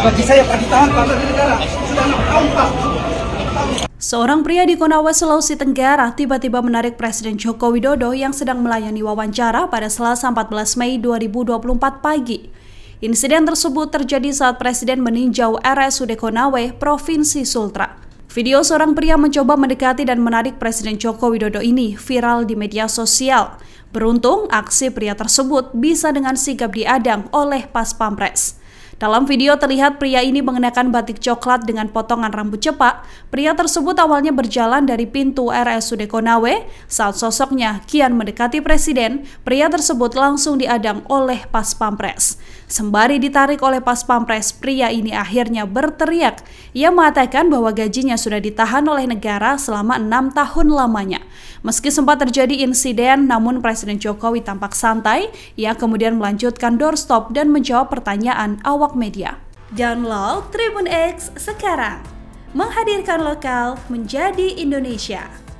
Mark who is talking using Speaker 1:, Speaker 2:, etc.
Speaker 1: Bagi saya Pak ditahan Pak negara sudah enam tahun Pak. Seorang pria di Konawe, Sulawesi Tenggara tiba-tiba menarik Presiden Joko Widodo yang sedang melayani wawancara pada Selasa 14 Mei 2024 pagi. Insiden tersebut terjadi saat Presiden meninjau RSUD Konawe, Provinsi Sultra. Video seorang pria mencoba mendekati dan menarik Presiden Joko Widodo ini viral di media sosial. Beruntung, aksi pria tersebut bisa dengan sigap diadang oleh Pas Pampres. Dalam video terlihat pria ini mengenakan batik coklat dengan potongan rambut cepak. Pria tersebut awalnya berjalan dari pintu RSUD Konawe. Saat sosoknya kian mendekati presiden, pria tersebut langsung diadang oleh pas pampres. Sembari ditarik oleh pas pampres, pria ini akhirnya berteriak. Ia mengatakan bahwa gajinya sudah ditahan oleh negara selama enam tahun lamanya. Meski sempat terjadi insiden, namun Presiden Jokowi tampak santai. Ia kemudian melanjutkan doorstop dan menjawab pertanyaan awak media. Download
Speaker 2: Tribun X sekarang. Menghadirkan lokal menjadi Indonesia.